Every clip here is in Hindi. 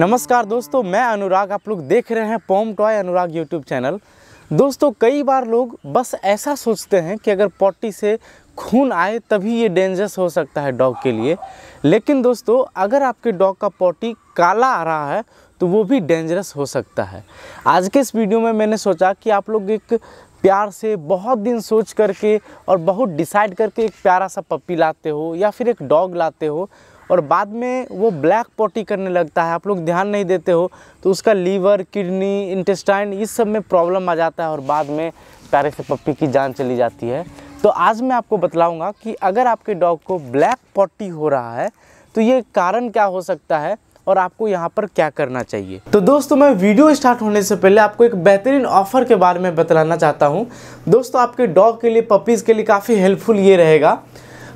नमस्कार दोस्तों मैं अनुराग आप लोग देख रहे हैं पॉम टॉय अनुराग यूट्यूब चैनल दोस्तों कई बार लोग बस ऐसा सोचते हैं कि अगर पॉटी से खून आए तभी ये डेंजरस हो सकता है डॉग के लिए लेकिन दोस्तों अगर आपके डॉग का पॉटी काला आ रहा है तो वो भी डेंजरस हो सकता है आज के इस वीडियो में मैंने सोचा कि आप लोग एक प्यार से बहुत दिन सोच करके और बहुत डिसाइड करके एक प्यारा सा पप्पी लाते हो या फिर एक डॉग लाते हो और बाद में वो ब्लैक पॉटी करने लगता है आप लोग ध्यान नहीं देते हो तो उसका लीवर किडनी इंटेस्टाइन इस सब में प्रॉब्लम आ जाता है और बाद में प्यारे से पप्पी की जान चली जाती है तो आज मैं आपको बतलाऊँगा कि अगर आपके डॉग को ब्लैक पॉटी हो रहा है तो ये कारण क्या हो सकता है और आपको यहाँ पर क्या करना चाहिए तो दोस्तों मैं वीडियो स्टार्ट होने से पहले आपको एक बेहतरीन ऑफर के बारे में बतलाना चाहता हूँ दोस्तों आपके डॉग के लिए पपीज़ के लिए काफ़ी हेल्पफुल ये रहेगा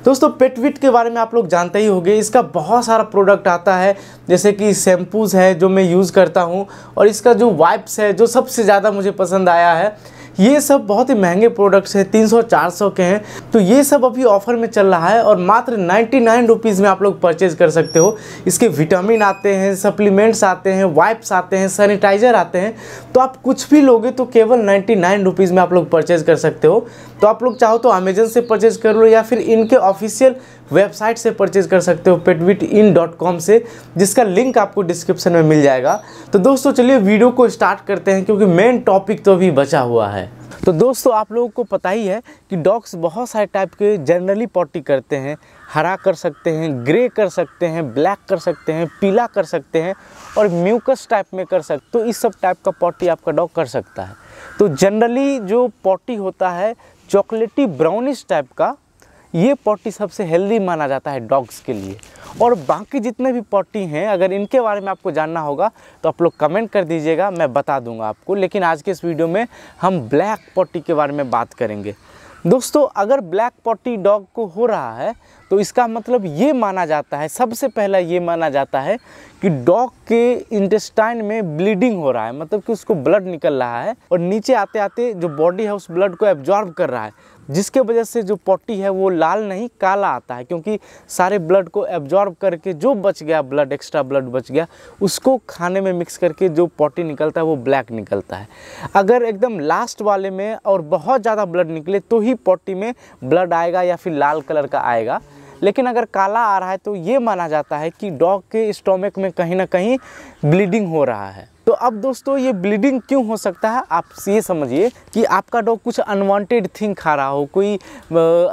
दोस्तों पेटविट के बारे में आप लोग जानते ही होंगे इसका बहुत सारा प्रोडक्ट आता है जैसे कि शैम्पूज़ है जो मैं यूज़ करता हूँ और इसका जो वाइप्स है जो सबसे ज़्यादा मुझे पसंद आया है ये सब बहुत ही महंगे प्रोडक्ट्स हैं तीन सौ के हैं तो ये सब अभी ऑफर में चल रहा है और मात्र नाइन्टी नाइन रुपीज़ में आप लोग परचेज कर सकते हो इसके विटामिन आते हैं सप्लीमेंट्स आते हैं वाइप्स आते हैं सैनिटाइजर आते हैं तो आप कुछ भी लोगे तो केवल नाइन्टी नाइन रुपीज़ में आप लोग परचेज कर सकते हो तो आप लोग चाहो तो अमेजन से परचेज कर लो या फिर इनके ऑफिशियल वेबसाइट से परचेज कर सकते हो पेटविट इन डॉट कॉम से जिसका लिंक आपको डिस्क्रिप्शन में मिल जाएगा तो दोस्तों चलिए वीडियो को स्टार्ट करते हैं क्योंकि मेन टॉपिक तो अभी बचा हुआ है तो दोस्तों आप लोगों को पता ही है कि डॉग्स बहुत सारे टाइप के जनरली पॉटी करते हैं हरा कर सकते हैं ग्रे कर सकते हैं ब्लैक कर सकते हैं पीला कर सकते हैं और म्यूकस टाइप में कर सकते तो इस सब टाइप का पॉटी आपका डॉग कर सकता है तो जनरली जो पॉटी होता है चॉकलेटी ब्राउनिश टाइप का ये पॉटी सबसे हेल्दी माना जाता है डॉग्स के लिए और बाकी जितने भी पॉटी हैं अगर इनके बारे में आपको जानना होगा तो आप लोग कमेंट कर दीजिएगा मैं बता दूंगा आपको लेकिन आज के इस वीडियो में हम ब्लैक पॉटी के बारे में बात करेंगे दोस्तों अगर ब्लैक पॉटी डॉग को हो रहा है तो इसका मतलब ये माना जाता है सबसे पहला ये माना जाता है कि डॉग के इंटेस्टाइन में ब्लीडिंग हो रहा है मतलब कि उसको ब्लड निकल रहा है और नीचे आते आते जो बॉडी है उस ब्लड को एब्जॉर्ब कर रहा है जिसके वजह से जो पॉटी है वो लाल नहीं काला आता है क्योंकि सारे ब्लड को एब्जॉर्ब करके जो बच गया ब्लड एक्स्ट्रा ब्लड बच गया उसको खाने में मिक्स करके जो पॉटी निकलता है वो ब्लैक निकलता है अगर एकदम लास्ट वाले में और बहुत ज़्यादा ब्लड निकले तो ही पॉटी में ब्लड आएगा या फिर लाल कलर का आएगा लेकिन अगर काला आ रहा है तो ये माना जाता है कि डॉग के स्टोमिक में कहीं ना कहीं ब्लीडिंग हो रहा है तो अब दोस्तों ये ब्लीडिंग क्यों हो सकता है आप ये समझिए कि आपका डॉग कुछ अनवांटेड थिंग खा रहा हो कोई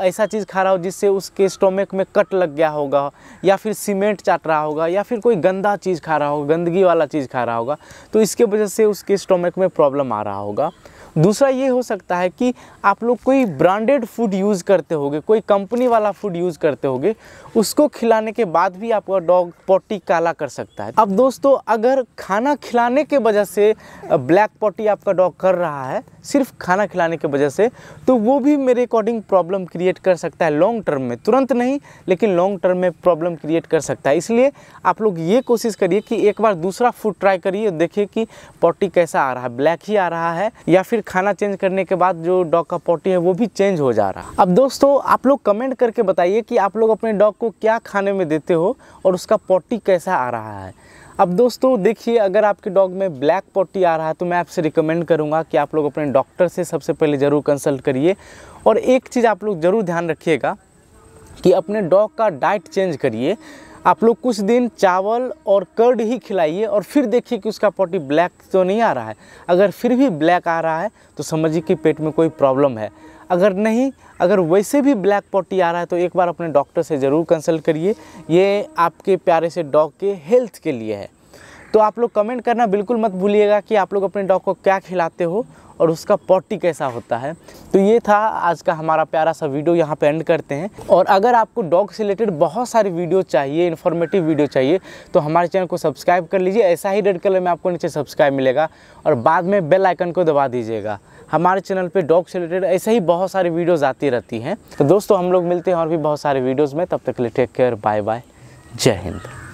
ऐसा चीज़ खा रहा हो जिससे उसके स्टोमेक में कट लग गया होगा या फिर सीमेंट चाट रहा होगा या फिर कोई गंदा चीज़ खा रहा होगा गंदगी वाला चीज़ खा रहा होगा तो इसके वजह से उसके स्टोमेक में प्रॉब्लम आ रहा होगा दूसरा ये हो सकता है कि आप लोग कोई ब्रांडेड फूड यूज़ करते होगे कोई कंपनी वाला फूड यूज़ करते होगे उसको खिलाने के बाद भी आपका डॉग पॉटी काला कर सकता है अब दोस्तों अगर खाना खिलाने के वजह से ब्लैक पॉटी आपका डॉग कर रहा है सिर्फ खाना खिलाने के वजह से तो वो भी मेरे अकॉर्डिंग प्रॉब्लम क्रिएट कर सकता है लॉन्ग टर्म में तुरंत नहीं लेकिन लॉन्ग टर्म में प्रॉब्लम क्रिएट कर सकता है इसलिए आप लोग ये कोशिश करिए कि एक बार दूसरा फूड ट्राई करिए देखिए कि पॉटी कैसा आ रहा है ब्लैक ही आ रहा है या फिर फिर खाना चेंज करने के बाद जो डॉग का पॉटी है वो भी चेंज हो जा रहा अब दोस्तों आप लोग कमेंट करके बताइए कि आप लोग अपने डॉग को क्या खाने में देते हो और उसका पॉटी कैसा आ रहा है अब दोस्तों देखिए अगर आपके डॉग में ब्लैक पॉटी आ रहा है तो मैं आपसे रिकमेंड करूंगा कि आप लोग अपने डॉक्टर से सबसे पहले ज़रूर कंसल्ट करिए और एक चीज़ आप लोग ज़रूर ध्यान रखिएगा कि अपने डॉग का डाइट चेंज करिए आप लोग कुछ दिन चावल और कर्ड ही खिलाइए और फिर देखिए कि उसका पॉटी ब्लैक तो नहीं आ रहा है अगर फिर भी ब्लैक आ रहा है तो समझिए कि पेट में कोई प्रॉब्लम है अगर नहीं अगर वैसे भी ब्लैक पॉटी आ रहा है तो एक बार अपने डॉक्टर से ज़रूर कंसल्ट करिए ये आपके प्यारे से डॉग के हेल्थ के लिए है तो आप लोग कमेंट करना बिल्कुल मत भूलिएगा कि आप लोग अपने डॉग को क्या खिलाते हो और उसका पॉटी कैसा होता है तो ये था आज का हमारा प्यारा सा वीडियो यहाँ पे एंड करते हैं और अगर आपको डॉग से रिलेटेड बहुत सारी वीडियो चाहिए इन्फॉर्मेटिव वीडियो चाहिए तो हमारे चैनल को सब्सक्राइब कर लीजिए ऐसा ही रेड कलर में आपको नीचे सब्सक्राइब मिलेगा और बाद में बेल आइकन को दबा दीजिएगा हमारे चैनल पर डॉग से रिलेटेड ऐसे ही बहुत सारी वीडियोज़ आती रहती हैं तो दोस्तों हम लोग मिलते हैं और भी बहुत सारे वीडियोज़ में तब तक के लिए टेक केयर बाय बाय जय हिंद